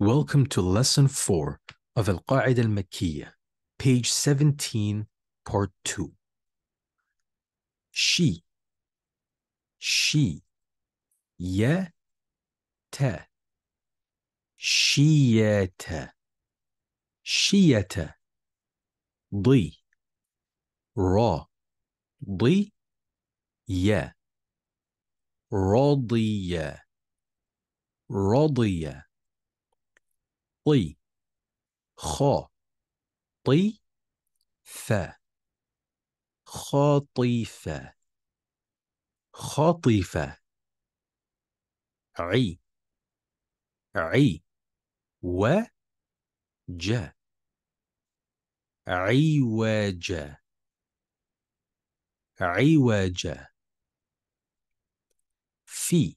Welcome to Lesson 4 of Al Qaid Al Makkiyah, page 17, Part 2. She, she, ye, te, shiyete, shiyete, li, ra, li, ye, radiye, radiye. طي خا طي فا خاطيفة خاطيفة عي عي و جا و عوج في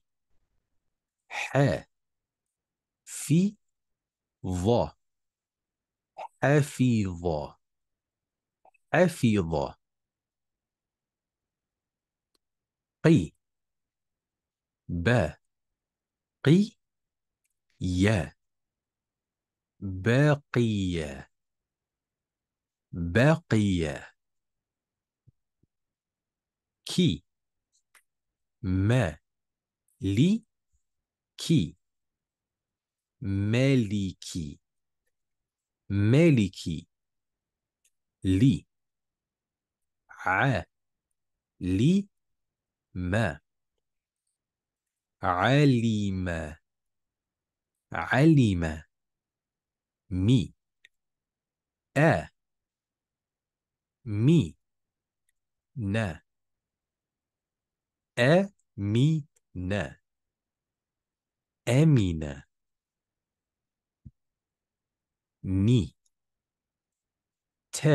ح في ظ حفظ حفظ قي ب قي يا باقية باقية كي ما لي كي مالكي مالكي لي ع لي ما علم علم مي أ مي نا أمينة أمينة ني ت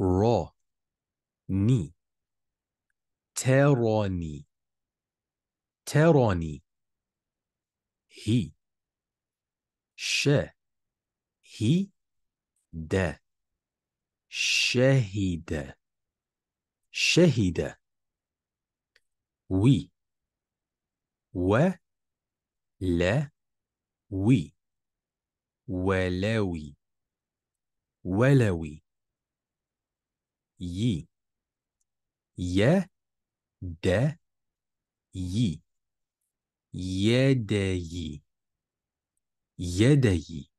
را ني تراني تراني هي ش هي د شهد شهد وي و لا وي ولوي ولوي ي ي د ي يدي يدي